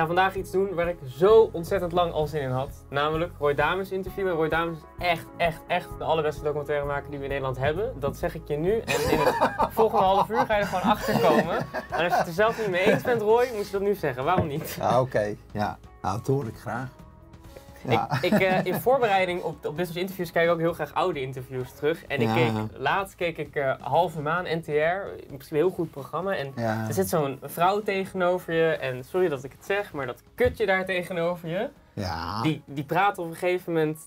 ga vandaag iets doen waar ik zo ontzettend lang al zin in had. Namelijk Roy Dames interviewen. Roy Dames echt, echt, echt de allerbeste maken die we in Nederland hebben. Dat zeg ik je nu. En in het volgende half uur ga je er gewoon achter komen. En als je het er zelf niet mee eens bent, Roy, moet je dat nu zeggen. Waarom niet? Ah, oké, ja. Nou, dat hoor ik graag. Ik, ik eh, in voorbereiding op, op business interviews kijk ik ook heel graag oude interviews terug. En ik keek, laatst keek ik uh, Halve Maan NTR, misschien een heel goed programma. En er zit zo'n vrouw tegenover je. En sorry dat ik het zeg, maar dat kutje daar tegenover je. Die, die praat op een gegeven moment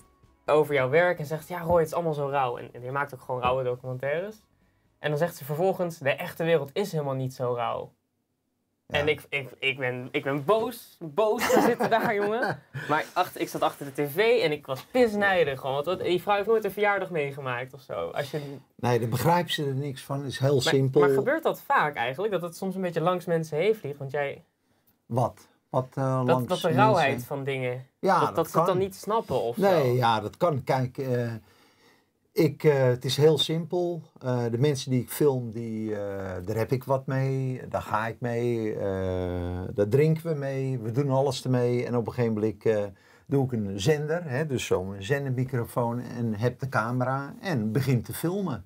over jouw werk en zegt: Ja, hoor het is allemaal zo rauw. En, en je maakt ook gewoon rauwe documentaires. En dan zegt ze vervolgens: De echte wereld is helemaal niet zo rauw. En ik, ik, ik, ben, ik ben boos. Boos te zitten daar, jongen. Maar achter, ik zat achter de tv en ik was pisnijdig. Gewoon. Want die vrouw heeft nooit een verjaardag meegemaakt of zo. Als je... Nee, daar begrijpt ze er niks van. is heel simpel. Maar gebeurt dat vaak eigenlijk? Dat het soms een beetje langs mensen heen vliegt? Want jij... Wat? Wat uh, dat, langs dat de rauwheid van dingen. Ja, dat, dat, dat ze het dan niet snappen of Nee, ja, dat kan. Kijk... Eh, ik, eh, het is heel simpel. Eh, de mensen die ik film, die, eh, daar heb ik wat mee. Daar ga ik mee. daar drinken we mee. We doen alles ermee. En op een gegeven moment doe ik een zender, hè, dus zo'n zendermicrofoon en heb de camera en begin te filmen.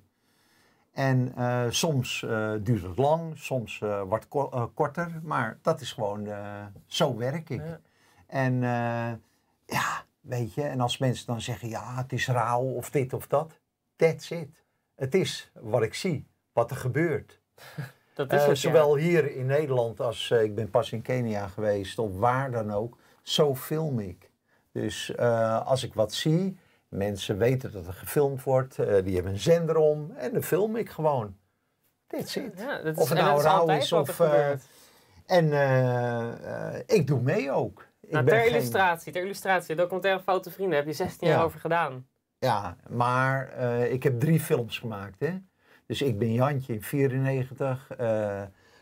En soms duurt het lang, soms uh, wat korter, maar dat is gewoon, zo werk ik. En ja, weet je, en als mensen dan zeggen, ja, het is rauw of dit of dat, That's it. Het is wat ik zie, wat er gebeurt. Dat is eh, het, zowel hier in Nederland als eh, ik ben pas in Kenia geweest, of waar dan ook. Zo film ik. Dus eh, als ik wat zie, mensen weten dat er gefilmd wordt, die hebben een zender om en dan film ik gewoon. That's it. Ja, dat is, of het nou rauw is of. en ik doe mee ook. Nou, ter illustratie, ter illustratie, documentaire Foute Vrienden heb je 16 jaar over gedaan. Ja, maar eh, ik heb drie films gemaakt. Hè? Dus ik ben Jantje in 94, eh,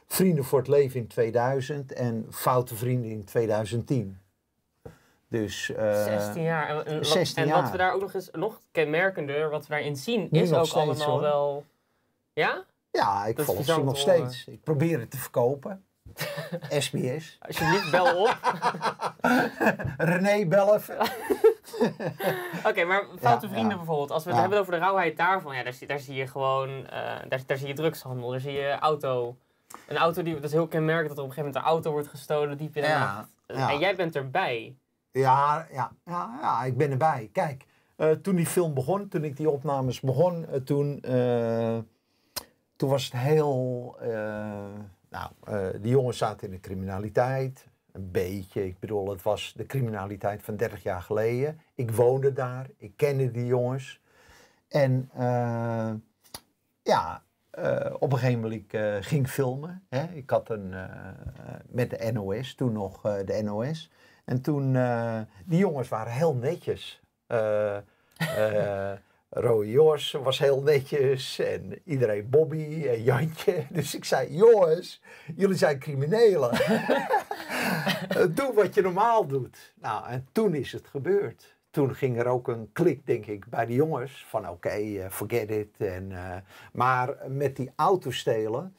Vrienden voor het Leven in 2000 en Foute Vrienden in 2010. Dus, 16 eh, jaar. En, en, wat we daar ook nog eens, nog kenmerkender, wat we daarin zien, is ook allemaal wel. Ja? Ja, ik volg ze nog steeds. Ik probeer het te verkopen. SBS. niet bel op. René, bel even. Oké, maar foute vrienden bijvoorbeeld. Als we het hebben over de rauwheid daarvan, ja, daar, zie, daar zie je gewoon, uh, daar, zie je drugshandel, daar zie je auto. Een auto die, dat is heel kenmerkend dat er op een gegeven moment een auto wordt gestolen diep in de nacht. En jij bent erbij. Ja, ja, ja, ja, ik ben erbij. Kijk, eh, toen die film begon, toen ik die opnames begon, eh, toen, toen was het heel nou, eh, die jongens zaten in de criminaliteit. Een beetje. Ik bedoel, het was de criminaliteit van 30 jaar geleden. Ik woonde daar. Ik kende die jongens. En eh, ja, eh, op een gegeven moment uh, ging filmen. Hè. Ik had een, met de NOS, toen nog de NOS. En toen, die jongens waren heel netjes. Roy Jors was heel netjes en iedereen Bobby en Jantje. Dus ik zei, jongens, jullie zijn criminelen. Doe wat je normaal doet. Nou, en toen is het gebeurd. Toen ging er ook een klik, denk ik, bij de jongens van oké, eh, forget it. En, eh, maar met die autostelen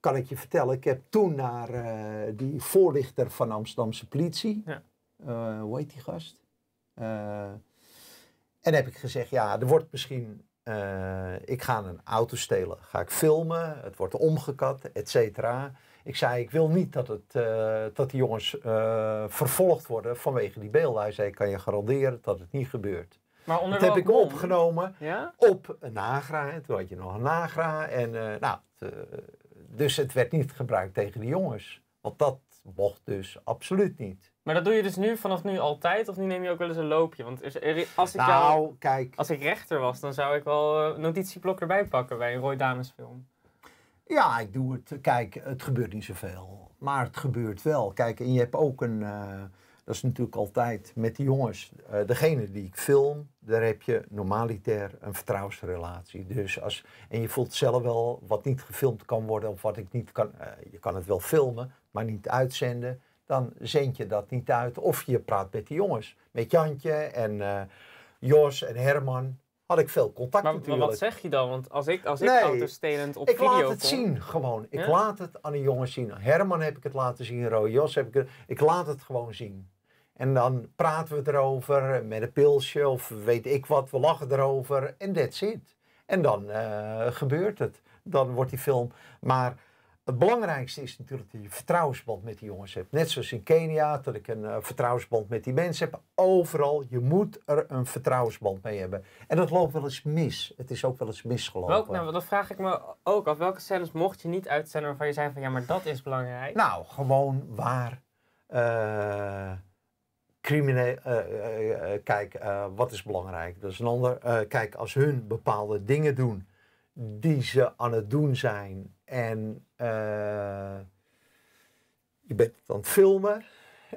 kan ik je vertellen, ik heb toen naar eh, die voorlichter van Amsterdamse politie, ja. hoe heet die gast? En heb ik gezegd, ja, er wordt misschien, eh, ik ga een auto stelen, ga ik filmen, het wordt omgekat, et cetera. Ik zei, ik wil niet dat, het, eh, dat die jongens eh, vervolgd worden vanwege die beelden. Hij zei, ik kan je garanderen dat het niet gebeurt. Maar onder dat heb ik opgenomen ja? op een Nagra. toen had je nog een Nagra. En, nou, dus het werd niet gebruikt tegen de jongens. Want dat mocht dus absoluut niet. Maar dat doe je dus nu vanaf nu altijd? Of nu neem je ook wel eens een loopje? Want als ik, nou, jou, kijk. Als ik rechter was, dan zou ik wel een eh, notitieblok erbij pakken bij een Roy Dames film. Ja, ik doe het. Kijk, het gebeurt niet zoveel. Maar het gebeurt wel. Kijk, en je hebt ook een... Eh, dat is natuurlijk altijd met die jongens. Eh, degene die ik film, daar heb je normaliter een vertrouwensrelatie. Dus als, en je voelt zelf wel wat niet gefilmd kan worden of wat ik niet kan... je kan het wel filmen, maar niet uitzenden dan zend je dat niet uit. Of je praat met die jongens, met Jantje en uh, Jos en Herman. Had ik veel contact maar, natuurlijk. Maar wat zeg je dan? Want als ik, als ik nee, stelend op ik video Ik laat het zien gewoon. Ik laat het aan de jongens zien. Herman heb ik het laten zien, Roy Jos heb ik het... Ik laat het gewoon zien. En dan praten we erover met een pilsje of weet ik wat. We lachen erover en that's it. En dan eh, gebeurt het. Dan wordt die film... Maar het belangrijkste is natuurlijk dat je vertrouwensband met die jongens hebt. Net zoals in Kenia, dat ik een uh, vertrouwensband met die mensen heb. Overal, je moet er een vertrouwensband mee hebben. En dat loopt wel eens mis. Het is ook wel eens misgelopen. Welk, nou, dat vraag ik me ook af. Welke scènes mocht je niet uitzenden waarvan je zei van ja, maar dat is belangrijk? Nou, gewoon waar. Uh, crimineel, eh, kijk, wat is belangrijk? Dat is een ander. kijk, als hun bepaalde dingen doen die ze aan het doen zijn. En eh, je bent aan het filmen.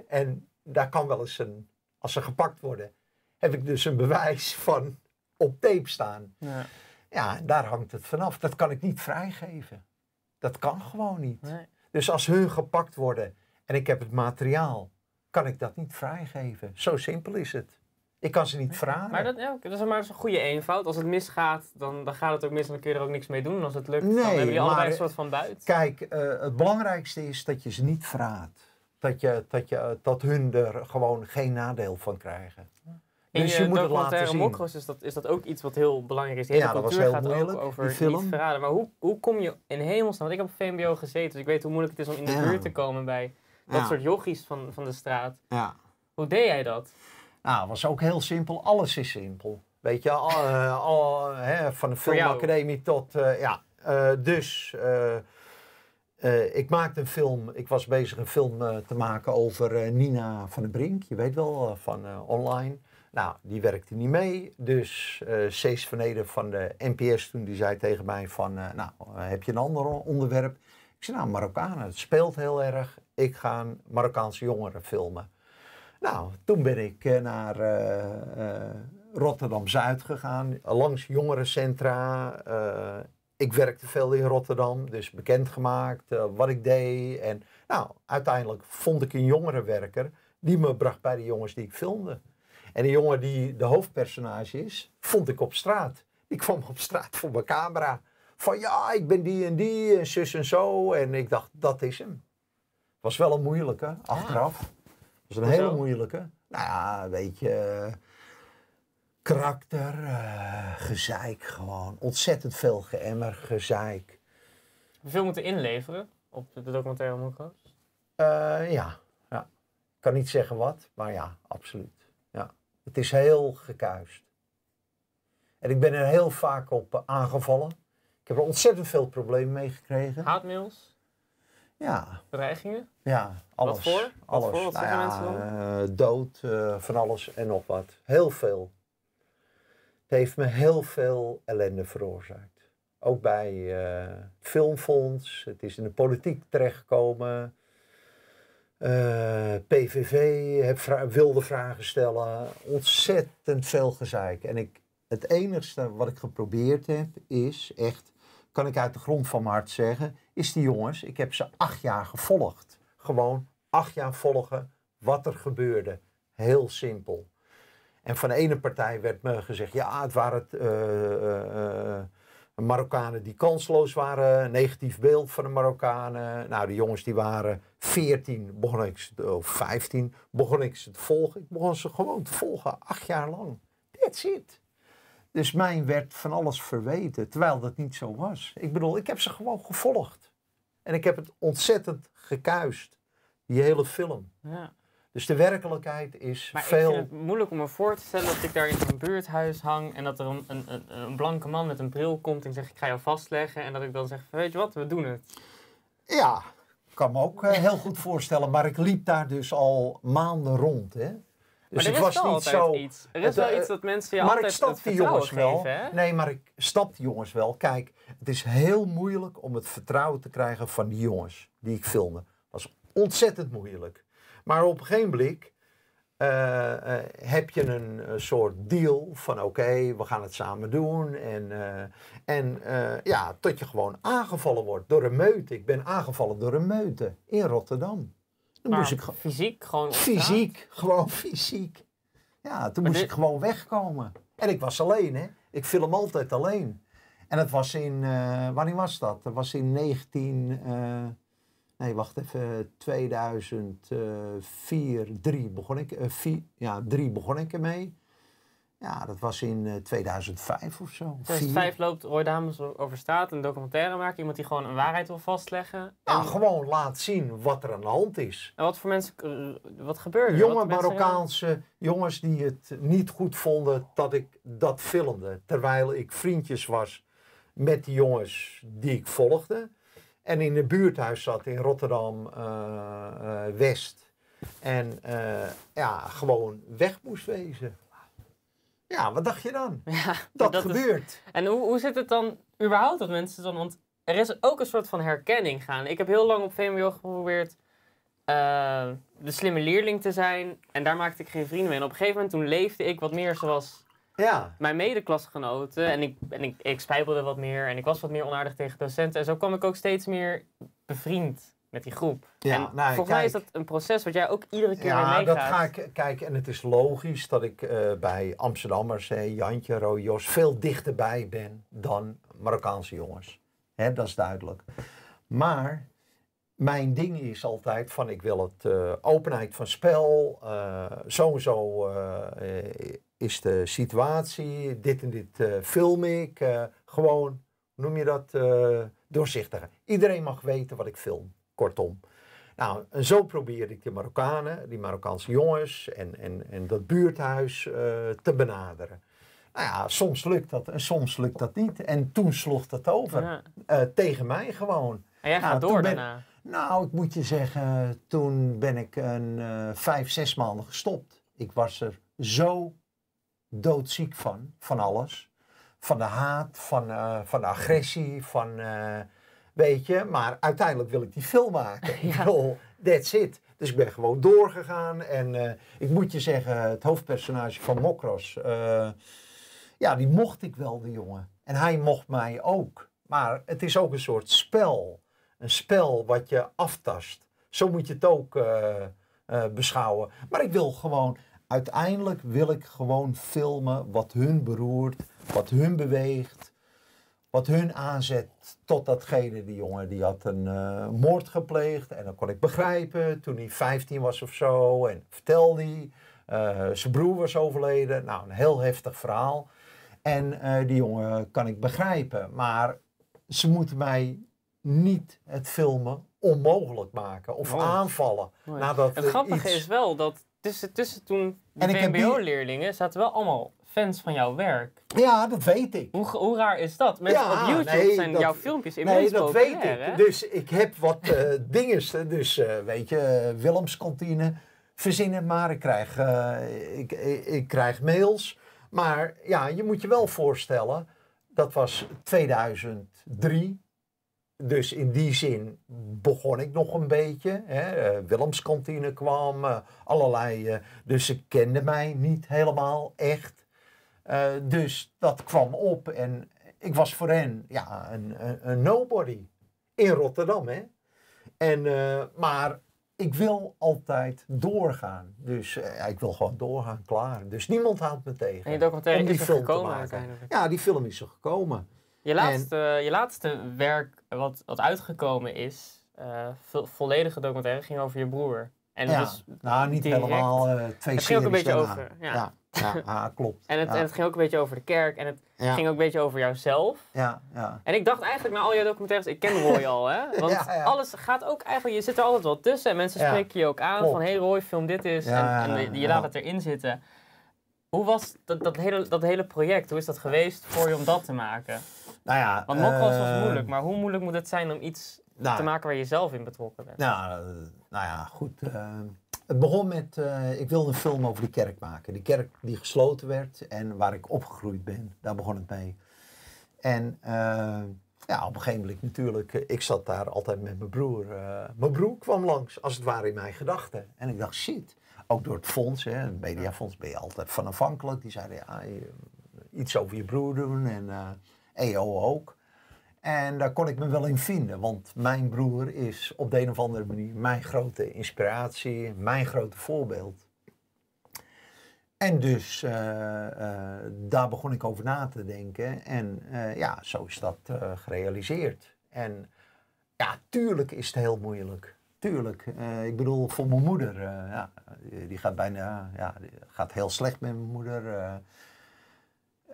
En daar kan wel eens een, als ze gepakt worden, heb ik dus een bewijs van op tape staan. Ja, ja daar hangt het vanaf. Dat kan ik niet vrijgeven. Dat kan gewoon niet. Dus als hun gepakt worden en ik heb het materiaal, kan ik dat niet vrijgeven. Zo simpel is het. Ik kan ze niet vragen. Maar dat, ja, dat is maar zo'n goede eenvoud. Als het misgaat, dan, dan gaat het ook mis en dan kun je er ook niks mee doen. En als het lukt, dan hebben jullie allebei een soort van buiten. Kijk, eh, het belangrijkste is dat je ze niet vraagt. Dat, je, dat, je, eh, dat hun er gewoon geen nadeel van krijgen. dus je, moet het laten zien. is dat, is dat ook iets wat heel belangrijk is. De hele ja, cultuur dat was heel moeilijk, over film. niet verraden. Maar hoe, hoe kom je in hemelsnaam... Want ik heb op VMBO gezeten, dus ik weet hoe moeilijk het is om in de buurt te komen bij dat soort yogis van, van de straat. Ja. Hoe deed jij dat? Nou, was ook heel simpel. Alles is simpel. Weet je, al, eh, al, hè, van de filmacademie tot... Eh, ja, eh, dus ik maakte een film. Ik was bezig een film te maken over Nina van den Brink. Je weet wel, van online. Nou, die werkte niet mee. Dus uh, Cees van van de NPS toen, die zei tegen mij van... nou, heb je een ander onderwerp? Ik zei, nou, Marokkanen, het speelt heel erg. Ik ga Marokkaanse jongeren filmen. Nou, toen ben ik eh, naar eh, eh, Rotterdam-Zuid gegaan, langs jongerencentra. ik werkte veel in Rotterdam, dus bekendgemaakt wat ik deed. En nou, uiteindelijk vond ik een jongerenwerker die me bracht bij de jongens die ik filmde. En de jongen die de hoofdpersonage is, vond ik op straat. Ik kwam op straat voor mijn camera. Van ja, ik ben die en die en zus en zo. En ik dacht, dat is hem. Was wel een moeilijke, ah. achteraf is een Hoezo? hele moeilijke. Nou ja, weet je. Eh, karakter, eh, gezeik gewoon. Ontzettend veel geëmmer, gezeik. Hoeveel moeten inleveren op de documentaire Monkroos? Eh, ja, ja. Ik kan niet zeggen wat, maar ja, absoluut. Ja. Het is heel gekuist. En ik ben er heel vaak op aangevallen. Ik heb er ontzettend veel problemen mee gekregen. Haatmails? Ja. Dreigingen? Ja, alles. Wat voor? Alles. voor? nou ja, mensen eh, dood, uh, van alles en nog wat. Heel veel. Het heeft me heel veel ellende veroorzaakt. Ook bij uh, filmfonds. Het is in de politiek terechtgekomen. PVV heb wilde vragen stellen. Ontzettend veel gezeik. En ik, het enige wat ik geprobeerd heb is echt kan ik uit de grond van mijn hart zeggen, is die jongens, ik heb ze acht jaar gevolgd. Gewoon acht jaar volgen wat er gebeurde. Heel simpel. En van de ene partij werd me gezegd, ja, het waren het, eh, eh, eh, Marokkanen die kansloos waren, negatief beeld van de Marokkanen. Nou, de jongens die waren 14, begon ik ze, of 15, begon ik ze te volgen. Ik begon ze gewoon te volgen, acht jaar lang. That's it. Dus mij werd van alles verweten, terwijl dat niet zo was. Ik bedoel, ik heb ze gewoon gevolgd. En ik heb het ontzettend gekuist, die hele film. Ja. Dus de werkelijkheid is veel... ik vind moeilijk om me voor te stellen dat ik daar in een buurthuis hang... en dat er een, een, een, blanke man met een bril komt en zegt ik ga jou vastleggen... en dat ik dan zeg, weet je wat, we doen het. Ja, ik kan me ook eh, heel goed voorstellen. Maar ik liep daar dus al maanden rond, hè. Dus maar het is was niet zo. Er is wel eh, iets dat mensen je maar altijd ik snap die jongens geven, wel. Nee, maar ik snap die jongens wel. Kijk, het is heel moeilijk om het vertrouwen te krijgen van die jongens die ik filmde. Dat was ontzettend moeilijk. Maar op een gegeven blik eh, eh, heb je een soort deal van oké, we gaan het samen doen. En, en ja, tot je gewoon aangevallen wordt door een meute. Ik ben aangevallen door een meute in Rotterdam toen moest ik fysiek gewoon. Fysiek, gewoon fysiek. Ja, toen moest ik gewoon wegkomen. En ik was alleen, hè? Ik film altijd alleen. En dat was in, eh, wanneer was dat? Dat was in 19, eh, nee wacht even, 2004, 3 eh, begon ik, ja 3 begon ik ermee. Ja, dat was in 2005 eh, of zo. 2005 loopt Roy Dames over straat een documentaire maken. Iemand die gewoon een waarheid wil vastleggen. en... gewoon laat zien wat er aan de hand is. En wat voor mensen, eh, wat gebeurde Jonge Marokkaanse jongens die het niet goed vonden dat ik dat filmde. Terwijl ik vriendjes was met die jongens die ik volgde. En in een buurthuis zat in Rotterdam-West. Eh, en ja, gewoon weg moest wezen. Ja, wat dacht je dan? Ja, dat, gebeurt. En hoe, hoe zit het dan überhaupt dat mensen dan... Want er is ook een soort van herkenning gaan. Ik heb heel lang op VMBO geprobeerd eh, de slimme leerling te zijn. En daar maakte ik geen vrienden mee. En op een gegeven moment toen leefde ik wat meer zoals ja. mijn medeklasgenoten. En, ik, en ik, ik spijbelde wat meer. En ik was wat meer onaardig tegen docenten. En zo kwam ik ook steeds meer bevriend met die groep. Ja, en nou, volgens mij is dat een proces wat jij ook iedere keer ja, meegaat. Ja, dat ga ik kijken. En het is logisch dat ik eh, bij Amsterdammers, hey, Jantje, Rojos, veel dichterbij ben dan Marokkaanse jongens. dat is duidelijk. Maar mijn ding is altijd van ik wil het eh, openheid van spel, uh, zo en zo is de situatie, dit en dit eh, film ik. gewoon, noem je dat, doorzichtiger. Iedereen mag weten wat ik film kortom. Nou, en zo probeerde ik de Marokkanen, die Marokkaanse jongens en, en, en dat buurthuis eh, te benaderen. Nou ja, soms lukt dat en soms lukt dat niet. En toen sloeg dat over. Eh, tegen mij gewoon. En ah, jij gaat nou, door ben, daarna? Nou, ik moet je zeggen, toen ben ik een eh, vijf, zes maanden gestopt. Ik was er zo doodziek van, van alles. Van de haat, van, van de agressie, van maar uiteindelijk wil ik die film maken. Ja. that's it. Dus ik ben gewoon doorgegaan. En eh, ik moet je zeggen, het hoofdpersonage van Mokros. Eh, ja, die mocht ik wel, de jongen. En hij mocht mij ook. Maar het is ook een soort spel. Een spel wat je aftast. Zo moet je het ook eh, beschouwen. Maar ik wil gewoon, uiteindelijk wil ik gewoon filmen wat hun beroert, wat hun beweegt wat hun aanzet tot datgene. Die jongen die had een eh, moord gepleegd en dat kon ik begrijpen toen hij 15 was of zo. En vertelde hij, eh, zijn broer was overleden. Nou, een heel heftig verhaal. En eh, die jongen kan ik begrijpen. Maar ze moeten mij niet het filmen onmogelijk maken of aanvallen. het grappige is wel dat tussen, tussen toen de mbo leerlingen zaten wel allemaal fans van jouw werk. Ja, dat weet ik. Hoe, hoe raar is dat? Mensen ja, op YouTube zijn jouw filmpjes in. Nee, dat weet ik. Dus ik heb wat eh, uh, dingen. Dus eh, weet je, eh, Willemskantine, verzin het maar. Ik krijg, ik, ik, krijg mails. Maar ja, je moet je wel voorstellen, dat was 2003. Dus in die zin begon ik nog een beetje. Hè. Willemskantine kwam, allerlei. dus ze kenden mij niet helemaal echt. Eh, dus dat kwam op en ik was voor hen ja, een, een nobody in Rotterdam. Hè? En, eh, maar ik wil altijd doorgaan. Dus eh, ik wil gewoon doorgaan, klaar. Dus niemand haalt me tegen. En je documentaire is er gekomen uiteindelijk. Ja, die film is er gekomen. Je laatste, je laatste werk wat, wat uitgekomen is, volledige documentaire, ging over je broer. En ja, dus nou, niet helemaal twee series Het ging ook een beetje over, ja. Ja, ah, klopt. en, het, het, ging ook een beetje over de kerk en het ging ook een beetje over jouzelf. Ja, ja. En ik dacht eigenlijk na al jouw documentaires, ik ken Roy al hè. Want alles gaat ook eigenlijk, je zit er altijd wel tussen. En mensen spreken je ook aan van, hey Roy, film dit is. en, je laat het erin zitten. Hoe was dat, dat, hele, dat hele project, hoe is dat geweest voor je om dat te maken? Nou ja, Want nog uh, was eh, moeilijk, maar hoe moeilijk moet het zijn om iets nou te maken waar je zelf in betrokken bent? Nou, eh, nou ja, goed. Eh, het begon met, eh, ik wilde een film over die kerk maken. De kerk die gesloten werd en waar ik opgegroeid ben. Daar begon het mee. En eh, ja, op een gegeven moment natuurlijk, eh, ik zat daar altijd met mijn broer. mijn broer kwam langs, als het ware in mijn gedachten. En ik dacht, shit. Ook door het fonds, hè, het mediafonds, ben je altijd van afhankelijk. Die zeiden, ja, iets over je broer doen en EO ook. En daar kon ik me wel in vinden, want mijn broer is op de een of andere manier mijn grote inspiratie, mijn grote voorbeeld. En dus eh, eh, daar begon ik over na te denken en eh, ja, zo is dat gerealiseerd. En ja, tuurlijk is het heel moeilijk. Tuurlijk. ik bedoel, voor mijn moeder, ja, die gaat bijna, ja, die gaat heel slecht met mijn moeder.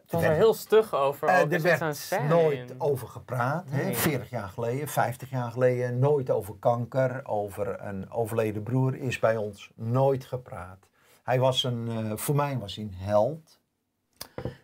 Het was er heel stug over. Uh, er werd nooit over gepraat. Nee. Hè? 40 jaar geleden, 50 jaar geleden, nooit over kanker, over een overleden broer is bij ons nooit gepraat. Hij was een, eh, voor mij was hij een held.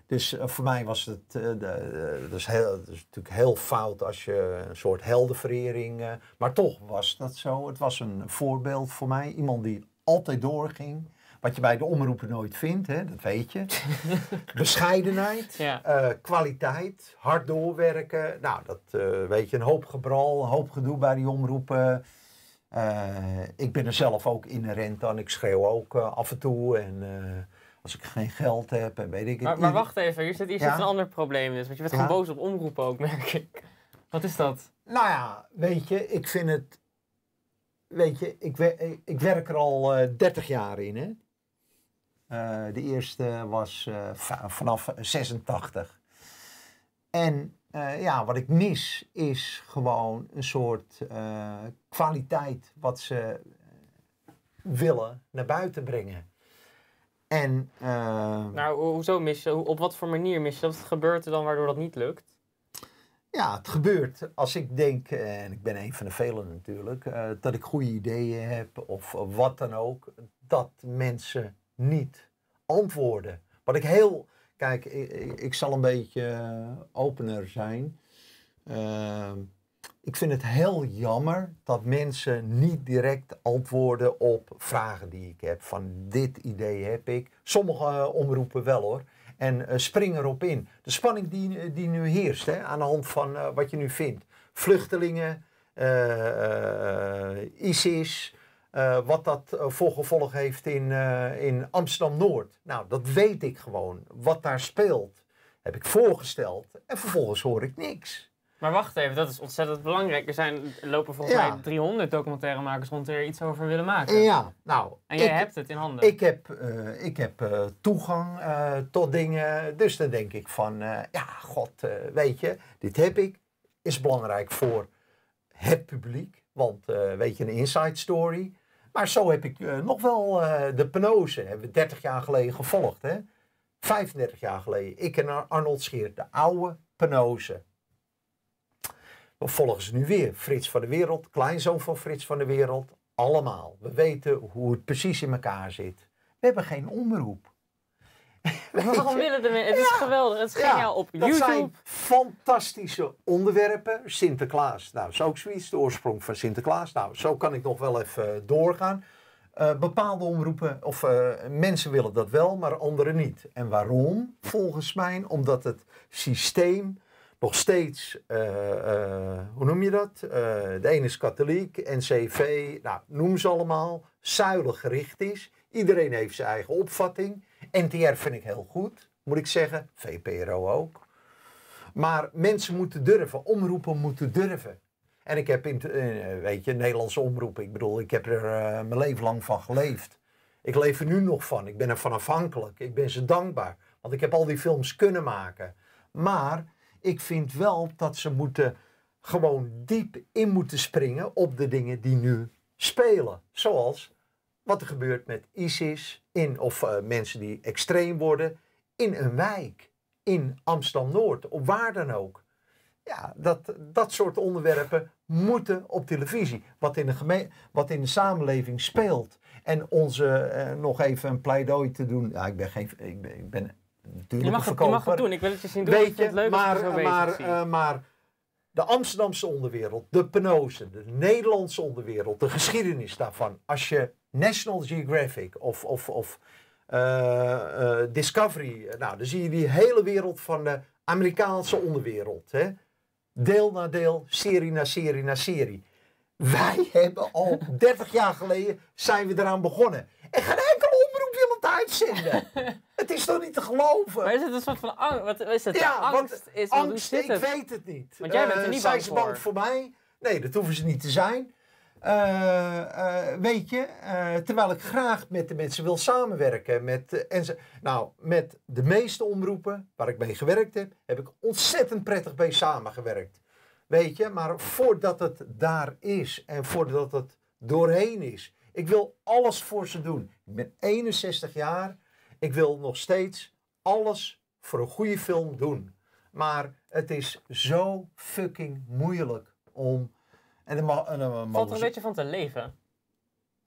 Dus eh, voor mij was het, uh, de, is natuurlijk heel fout als je een soort heldenverering. maar toch was dat zo. Het was een voorbeeld voor mij. Iemand die altijd doorging. Wat je bij de omroepen nooit vindt, hè, dat weet je. Bescheidenheid, eh, kwaliteit, hard doorwerken. Nou, dat eh, weet je, een hoop gebral, een hoop gedoe bij die omroepen. Eh, ik ben er zelf ook inherent aan. Ik schreeuw ook af en toe. En als ik geen geld heb en weet ik het. Maar, maar wacht even, Je zit, hier zit een ander probleem dus. Want je bent ja? gewoon boos op omroepen ook, merk ik. Wat is dat? Nou ja, weet je, ik vind het... Weet je, ik, ik werk er al uh, 30 jaar in, hè. Eh, de eerste was eh, vanaf 86. En eh, ja, wat ik mis is gewoon een soort kwaliteit wat ze willen naar buiten brengen. En, nou, hoezo mis je? Op wat voor manier mis je? Wat gebeurt er dan waardoor dat niet lukt? Ja, het gebeurt als ik denk, en ik ben een van de velen natuurlijk, dat ik goede ideeën heb of wat dan ook, dat mensen niet antwoorden. Wat ik heel. Kijk, ik, zal een beetje eh, opener zijn. Ehm, ik vind het heel jammer dat mensen niet direct antwoorden op vragen die ik heb. Van dit idee heb ik. Sommige eh, omroepen wel hoor. En eh, spring erop in. De spanning die, die nu heerst hè, aan de hand van wat je nu vindt. Vluchtelingen, uh, ISIS, eh, wat dat eh, voor gevolg heeft in, eh, in Amsterdam-Noord. Nou, dat weet ik gewoon. Wat daar speelt, heb ik voorgesteld. En vervolgens hoor ik niks. Maar wacht even, dat is ontzettend belangrijk. Er zijn, lopen volgens mij 300 documentairemakers rond die er iets over willen maken. Ja, nou. En jij hebt het in handen. Ik heb, ik heb toegang tot dingen. Dus dan denk ik van, ja, god, weet je, dit heb ik. Is belangrijk voor het publiek. Want weet je, een inside story maar zo heb ik eh, nog wel eh, de penose, hebben we 30 jaar geleden gevolgd. Hè? 35 jaar geleden. Ik en Arnold Scheer, de oude penose. We volgen ze nu weer. Frits van de Wereld, kleinzoon van Frits van de Wereld. Allemaal. We weten hoe het precies in elkaar zit. We hebben geen omroep. Waarom willen de mensen? Het is geweldig. Het is geniaal op dat YouTube. zijn fantastische onderwerpen. Sinterklaas. Nou, is ook zoiets. De oorsprong van Sinterklaas. Nou, zo kan ik nog wel even doorgaan. Eh, bepaalde omroepen of eh, mensen willen dat wel, maar anderen niet. En waarom? Volgens mij omdat het systeem nog steeds, eh, hoe noem je dat? de ene is katholiek, NCV, nou, noem ze allemaal, zuilig gericht is. Iedereen heeft zijn eigen opvatting. NTR vind ik heel goed, moet ik zeggen. VPRO ook. Maar mensen moeten durven, omroepen moeten durven. En ik heb, in, eh, weet je, Nederlandse omroepen, ik bedoel, ik heb er eh, mijn leven lang van geleefd. Ik leef er nu nog van, ik ben er van afhankelijk, ik ben ze dankbaar. Want ik heb al die films kunnen maken. Maar ik vind wel dat ze moeten gewoon diep in moeten springen op de dingen die nu spelen. Zoals wat er gebeurt met ISIS in, of eh, mensen die extreem worden in een wijk, in Amsterdam-Noord, of waar dan ook. Ja, dat, dat soort onderwerpen moeten op televisie. Wat in de, wat in de samenleving speelt. En onze, eh, nog even een pleidooi te doen. Ja, ik ben geen, ik ben, ik ben natuurlijk je mag, het, mag het doen, ik wil het je zien doen. Weet je, leuk maar, eh, maar, maar de Amsterdamse onderwereld, de Penozen, de Nederlandse onderwereld, de geschiedenis daarvan. Als je National Geographic of, of, of eh, eh, Discovery. Nou, dan zie je die hele wereld van de Amerikaanse onderwereld. Hè? Deel na deel, serie na serie na serie. Wij hebben al 30 jaar geleden zijn we eraan begonnen. En geen enkele omroep wil het uitzenden. het is toch niet te geloven? Maar is het een soort van angst? Wat is het? Ja, angst is angst, ik weet het niet. Want jij bent er eh, niet zijn bang voor mij? Nee, dat hoeven ze niet te zijn. Eh, eh, weet je, eh, terwijl ik graag met de mensen wil samenwerken. Met, en ze, nou, met de meeste omroepen waar ik mee gewerkt heb, heb ik ontzettend prettig mee samengewerkt. Weet je, maar voordat het daar is en voordat het doorheen is. Ik wil alles voor ze doen. Ik ben 61 jaar. Ik wil nog steeds alles voor een goede film doen. Maar het is zo fucking moeilijk om en dan mag, dan Valt er een beetje van te leven.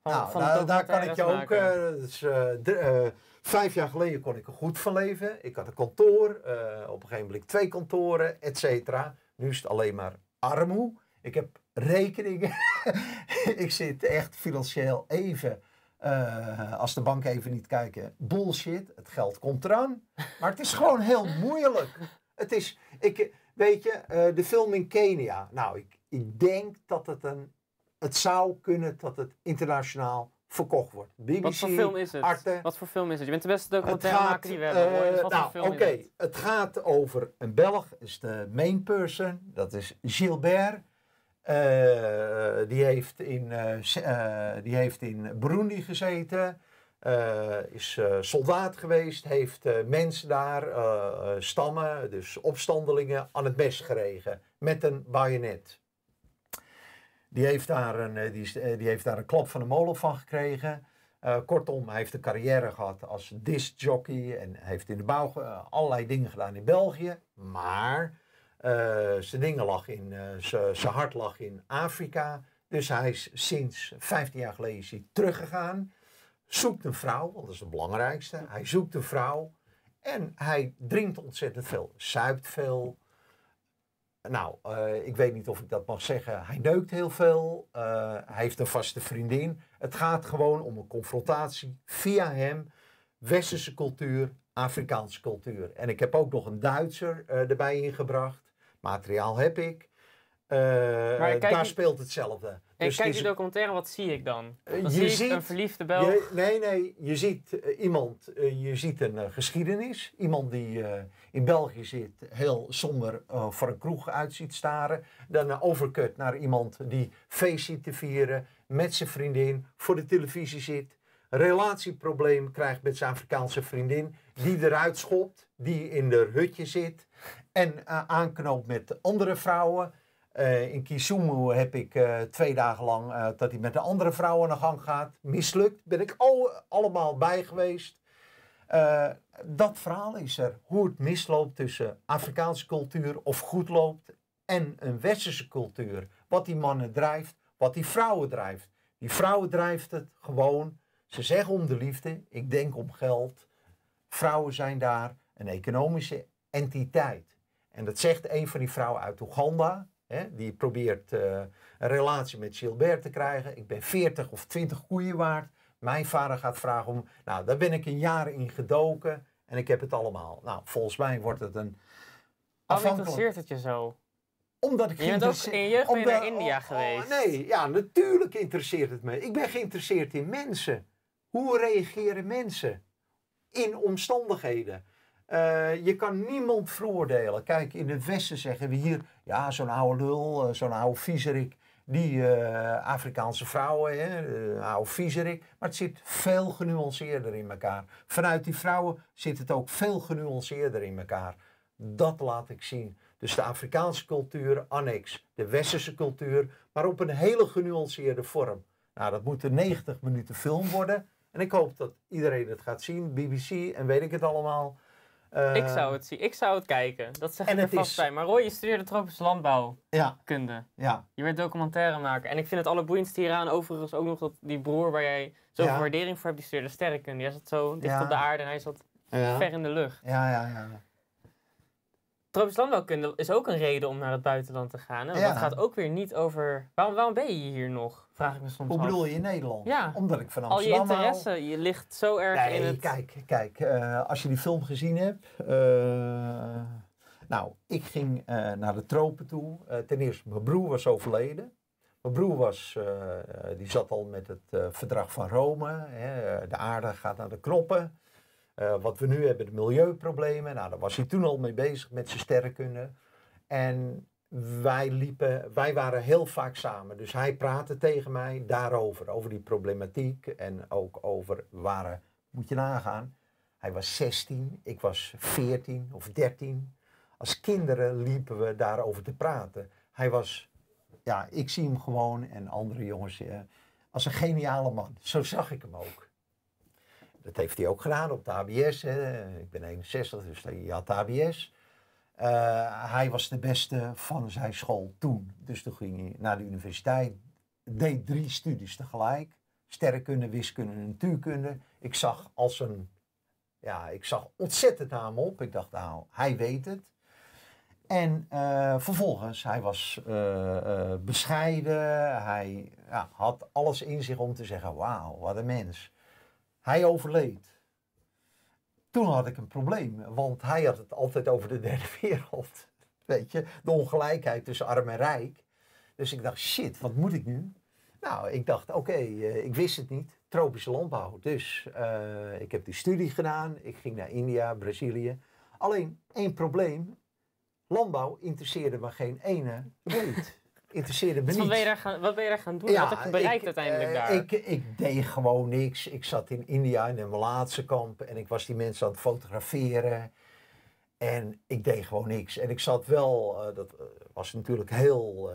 Van, nou, van nou, daar kan ik je ook... Eh, eh, eh, vijf jaar geleden kon ik er goed van leven. Ik had een kantoor, op een gegeven moment twee kantoren, et cetera. Nu is het alleen maar armoe. Ik heb rekeningen. ik zit echt financieel even, als de bank even niet kijken, bullshit. Het geld komt eraan. Maar het is gewoon heel moeilijk. Het is, ik, weet je, de film in Kenia. Nou, ik, ik denk dat het een. Het zou kunnen dat het internationaal verkocht wordt. BBC, Wat voor film is het? Arte. Wat voor film is het? Je bent de beste documentairemaker die nou, Het? gaat over een Belg, is de main person. Dat is Gilbert. Eh, die, heeft in, eh, eh, die heeft in Burundi gezeten. is soldaat geweest. Heeft mensen daar, stammen, dus opstandelingen, aan het mes geregen. Met een bajonet. Die heeft daar een, eh, die, eh, die heeft daar een klap van de molen van gekregen. Eh, kortom, hij heeft een carrière gehad als discjockey en heeft in de bouw allerlei dingen gedaan in België. Maar zijn dingen lag in, zijn hart lag in Afrika. Dus hij is sinds 15 jaar geleden teruggegaan. Zoekt een vrouw, want dat is het belangrijkste. Hij zoekt een vrouw en hij drinkt ontzettend veel, zuipt veel. Nou, eh, ik weet niet of ik dat mag zeggen. Hij neukt heel veel. Eh, hij heeft een vaste vriendin. Het gaat gewoon om een confrontatie via hem. Westerse cultuur, Afrikaanse cultuur. En ik heb ook nog een Duitser eh, erbij ingebracht. Materiaal heb ik. daar speelt hetzelfde. En dus kijk die documentaire, wat zie ik dan? Eh, je ziet, een verliefde Belg. Je, nee, nee, je ziet eh, iemand, eh, je ziet een geschiedenis. Iemand die in België zit, heel somber voor een kroeg uitziet staren. Dan een overcut naar iemand die feest ziet te vieren, met zijn vriendin, voor de televisie zit. Relatieprobleem krijgt met zijn Afrikaanse vriendin, die eruit schopt, die in de hutje zit en aanknoopt met andere vrouwen eh, in Kisumu heb ik eh, twee dagen lang eh, dat hij met een andere vrouw aan de gang gaat. Mislukt. Ben ik al, allemaal bij geweest. dat verhaal is er. Hoe het misloopt tussen Afrikaanse cultuur of goed loopt en een westerse cultuur. Wat die mannen drijft, wat die vrouwen drijft. Die vrouwen drijft het gewoon. Ze zeggen om de liefde, ik denk om geld. Vrouwen zijn daar een economische entiteit. En dat zegt een van die vrouwen uit Oeganda Hè? Die probeert eh, een relatie met Gilbert te krijgen. Ik ben 40 of 20 koeien waard. Mijn vader gaat vragen om. Nou, daar ben ik een jaar in gedoken en ik heb het allemaal. Nou, volgens mij wordt het een. Waarom interesseert het je zo? Omdat ik je bent in je omdat, naar India oh, geweest. nee, ja, natuurlijk interesseert het me. Ik ben geïnteresseerd in mensen. Hoe reageren mensen in omstandigheden? Eh, je kan niemand veroordelen. Kijk, in de Westen zeggen we hier, ja, zo'n oude lul, eh, zo'n oude viezerik, die eh, Afrikaanse vrouwen, hè, oude viezerik. Maar het zit veel genuanceerder in elkaar. Vanuit die vrouwen zit het ook veel genuanceerder in elkaar. Dat laat ik zien. Dus de Afrikaanse cultuur annex, de westerse cultuur, maar op een hele genuanceerde vorm. Nou, dat moet een 90 minuten film worden. En ik hoop dat iedereen het gaat zien, BBC en weet ik het allemaal ik ehm, zou het zien, ik zou het kijken. Dat zegt er vast is... bij. Maar Roy, je studeerde tropische landbouwkunde. Ja. ja. Je maken. maken En ik vind het allerboeiendste hieraan overigens ook nog dat die broer waar jij zoveel waardering voor hebt, die studeerde sterrenkunde. hij zat zo dicht op de aarde en hij zat ver in de lucht. Ja, ja, ja. Tropische landbouwkunde is ook een reden om naar het buitenland te gaan. Hè? Want dat gaat ook weer niet over... Waarom, waarom ben je hier nog? vraag ik me soms Hoe bedoel je in Nederland? Omdat ik van Amsterdam Al je interesse, je ligt zo erg in het... kijk, kijk. Eh, als je die film gezien hebt... Eh, nou, ik ging eh, naar de tropen toe. ten eerste, mijn broer was overleden. Mijn broer was, die zat al met het verdrag van Rome. Hè, de aarde gaat naar de knoppen. wat we nu hebben, de milieuproblemen. Nou, daar was hij toen al mee bezig met zijn sterrenkunde. En wij liepen, wij waren heel vaak samen. Dus hij praatte tegen mij daarover, over die problematiek en ook over waar eh, moet je nagaan. Hij was 16, ik was 14 of 13. Als kinderen liepen we daarover te praten. Hij was, ja, ik zie hem gewoon en andere jongens, eh, als een geniale man. Zo zag ik hem ook. Dat heeft hij ook gedaan op de ABS. Hè. Ik ben 61, dus je had de ABS. Eh, hij was de beste van zijn school toen. Dus toen ging hij naar de universiteit. Deed drie studies tegelijk. Sterrenkunde, wiskunde en natuurkunde. Ik zag als een... Ja, ik zag ontzettend naar hem op. Ik dacht, nou, hij weet het. En eh, vervolgens, hij was eh, bescheiden. Hij ja, had alles in zich om te zeggen, wauw, wat een mens. Hij overleed. Toen had ik een probleem, want hij had het altijd over de derde wereld. Weet je, de ongelijkheid tussen arm en rijk. Dus ik dacht, shit, wat moet ik nu? Nou, ik dacht, oké, eh, ik wist het niet. Tropische landbouw. Dus eh, ik heb die studie gedaan. Ik ging naar India, Brazilië. Alleen één probleem. Landbouw interesseerde me geen ene reet interesseerde me dus wat Ben je daar gaan, wat ben gaan doen? wat heb je bereikt uiteindelijk eh, daar? Ik, ik, deed gewoon niks. Ik zat in India in een kamp en ik was die mensen aan het fotograferen. En ik deed gewoon niks. En ik zat wel, eh, dat eh, was natuurlijk heel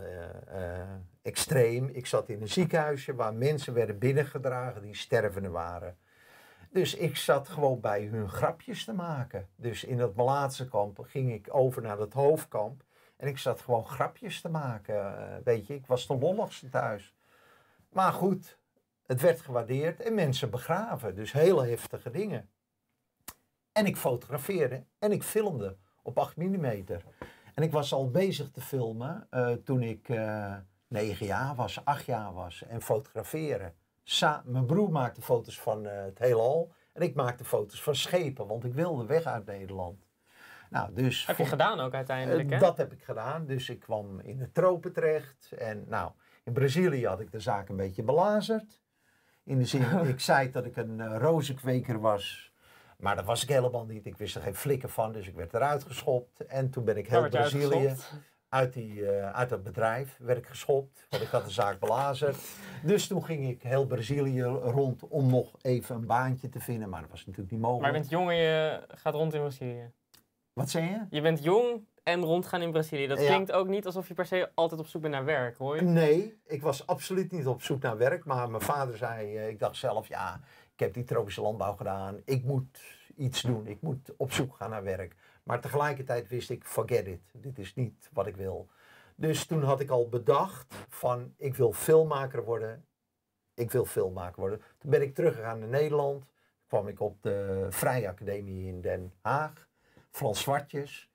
extreem. Ik zat in een ziekenhuisje waar mensen werden binnengedragen die stervende waren. Dus ik zat gewoon bij hun grapjes te maken. Dus in dat Malaatse kamp ging ik over naar dat hoofdkamp. En ik zat gewoon grapjes te maken. Eh, weet je, ik was de lolligste thuis. Maar goed, het werd gewaardeerd en mensen begraven. Dus hele heftige dingen. En ik fotografeerde en ik filmde op 8 mm. En ik was al bezig te filmen eh, toen ik uh, eh, 9 jaar was, 8 jaar was. En fotograferen. Sa Mijn broer maakte foto's van uh, het heelal. En ik maakte foto's van schepen, want ik wilde weg uit Nederland. Nou, dus heb je gedaan ook uiteindelijk? Eh, hè? Dat heb ik gedaan. Dus ik kwam in de tropen terecht. En nou, in Brazilië had ik de zaak een beetje belazerd. In de zin, ik zei dat ik een uh, rozenkweker was. Maar dat was ik helemaal niet. Ik wist er geen flikken van, dus ik werd eruit geschopt. En toen ben ik heel Brazilië uit, die, eh, uit dat bedrijf werd ik geschopt. Want ik had de zaak belazerd. Dus toen ging ik heel Brazilië rond om nog even een baantje te vinden. Maar dat was natuurlijk niet mogelijk. Maar jong jongen, je gaat rond in Brazilië? Wat zei je? Je bent jong en rondgaan in Brazilië. Dat klinkt ook niet alsof je per se altijd op zoek bent naar werk, hoor Nee, ik was absoluut niet op zoek naar werk. Maar mijn vader zei, eh, ik dacht zelf, ja, ik heb die tropische landbouw gedaan. Ik moet iets doen. Ik moet op zoek gaan naar werk. Maar tegelijkertijd wist ik, forget it. Dit is niet wat ik wil. Dus toen had ik al bedacht van, ik wil filmmaker worden. Ik wil filmmaker worden. Toen ben ik teruggegaan naar Nederland. kwam ik op de Vrije Academie in Den Haag. Frans Zwartjes.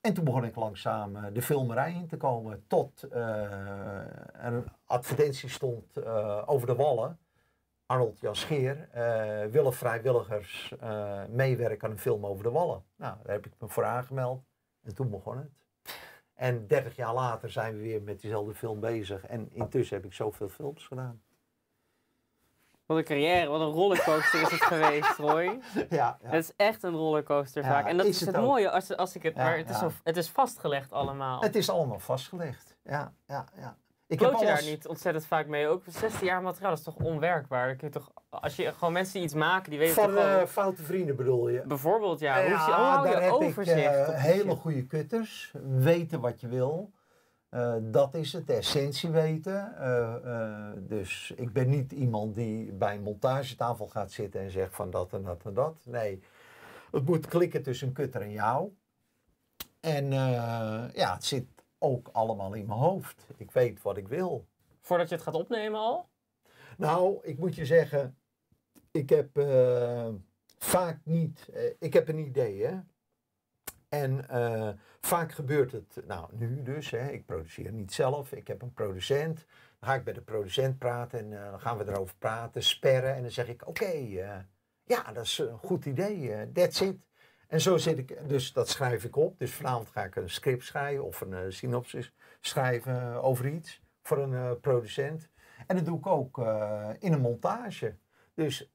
En toen begon ik langzaam eh, de filmerij in te komen. Tot eh, een advertentie stond eh, over de wallen. Arnold Jasgeer uh, willen vrijwilligers meewerken aan een film over de wallen. Nou, daar heb ik me voor aangemeld. En toen begon het. En 30 jaar later zijn we weer met diezelfde film bezig. En intussen heb ik zoveel films gedaan. Wat een carrière, wat een rollercoaster is het geweest, hoor. Ja, ja, Het is echt een rollercoaster vaak. en dat is, het, mooie als, als ik het. maar het, is het is vastgelegd allemaal. Het is allemaal vastgelegd. Ja, ja, ja. Ik Bloot heb je daar niet ontzettend vaak mee? Ook 16 jaar materiaal is toch onwerkbaar? Dan kun je toch, als je gewoon mensen die iets maken, die weten Van toch eh, foute vrienden bedoel je? Bijvoorbeeld, ja. ja hoe, hoe je overzicht? Ik, eh, hele goede kutters, weten wat je wil. Eh, dat is het, essentie weten. Eh, eh, dus ik ben niet iemand die bij een montagetafel gaat zitten en zegt van dat en dat en dat. Nee, het moet klikken tussen kutter en jou. En ja, het zit ook allemaal in mijn hoofd. Ik weet wat ik wil. Voordat je het gaat opnemen al? Nou, ik moet je zeggen, ik heb vaak niet, ik heb een idee hè. En eh, vaak gebeurt het, nou nu dus, hè, ik produceer niet zelf, ik heb een producent. Dan ga ik bij de producent praten en eh, dan gaan we erover praten, sperren. En dan zeg ik, oké, eh, ja, dat is een goed idee, that's it. En zo zit ik, dus dat schrijf ik op. Dus vanavond ga ik een script schrijven of een synopsis schrijven over iets voor een producent. En dat doe ik ook in een montage. Dus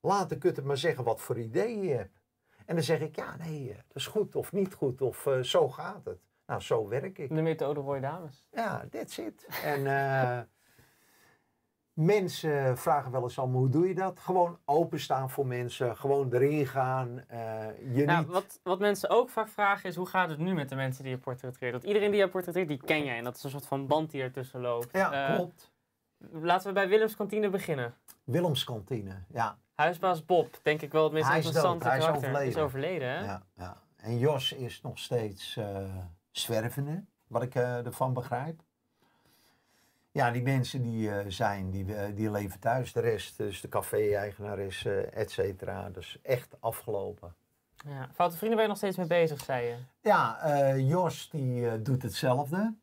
laat de kutte maar zeggen wat voor idee je hebt. En dan zeg ik, ja, nee, eh, dat is goed of niet goed of eh, zo gaat het. Nou, zo werk ik. De methode voor je dames. Ja, that's it. en eh, mensen vragen wel eens allemaal, hoe doe je dat? Gewoon openstaan voor mensen, gewoon erin gaan. je nou, niet... wat, wat mensen ook vaak vragen is, hoe gaat het nu met de mensen die je portretteert? Want iedereen die je portretteert, die ken jij. En dat is een soort van band die ertussen loopt. Ja, klopt. Laten we bij Willems Kantine beginnen. Willems Kantine, ja. Huisbaas Bob, denk ik wel het meest interessante is karakter. Hij is overleden. Is overleden hè? Ja, ja. En Jos is nog steeds eh, zwervende, wat ik eh, ervan begrijp. Ja, die mensen die eh, zijn, die, die leven thuis. De rest, dus de café-eigenaar is, et cetera. Dus echt afgelopen. Ja. Foute Vrienden ben je nog steeds mee bezig, zei je. Ja, Jos die doet hetzelfde.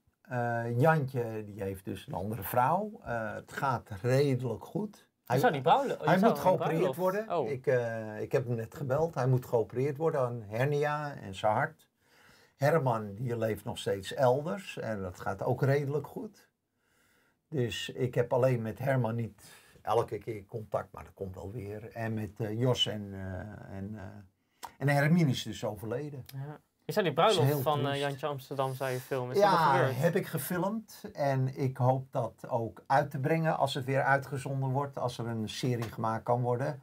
Jantje die heeft dus een andere vrouw. het gaat redelijk goed. Hij niet Hij moet geopereerd worden. Oh. Ik, eh, ik heb hem net gebeld. Hij moet geopereerd worden aan hernia en zijn hart. Herman, die leeft nog steeds elders. En dat gaat ook redelijk goed. Dus ik heb alleen met Herman niet elke keer contact, maar dat komt wel weer. En met eh, Jos en, uh, en, en Hermine is dus overleden. Ja. Is dat die bruiloft van eh, Jantje Amsterdam, zei je film. ja, dat heb ik gefilmd. En ik hoop dat ook uit te brengen als het weer uitgezonden wordt. Als er een serie gemaakt kan worden.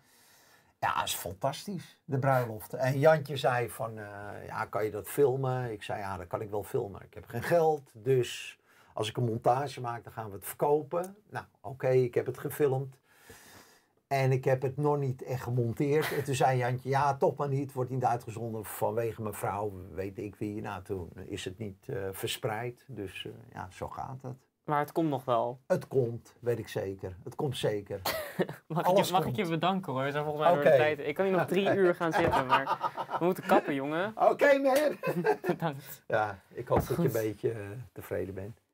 Ja, is fantastisch, de bruiloft. En Jantje zei van, eh, ja, kan je dat filmen? Ik zei, ja, dat kan ik wel filmen. Ik heb geen geld, dus als ik een montage maak, dan gaan we het verkopen. Nou, oké, ik heb het gefilmd. En ik heb het nog niet echt gemonteerd. En toen zei Jantje, ja, toch maar niet. Wordt niet uitgezonden vanwege mijn vrouw, weet ik wie. Nou, toen is het niet eh, verspreid. Dus eh, ja, zo gaat het. Maar het komt nog wel. Het komt, weet ik zeker. Het komt zeker. mag ik, je, mag ik je bedanken hoor. We zijn volgens mij door de tijd. Ik kan hier nog drie uur gaan zitten, maar we moeten kappen, jongen. Oké, okay, man. Bedankt. Ja, ik hoop dat je een beetje eh, tevreden bent.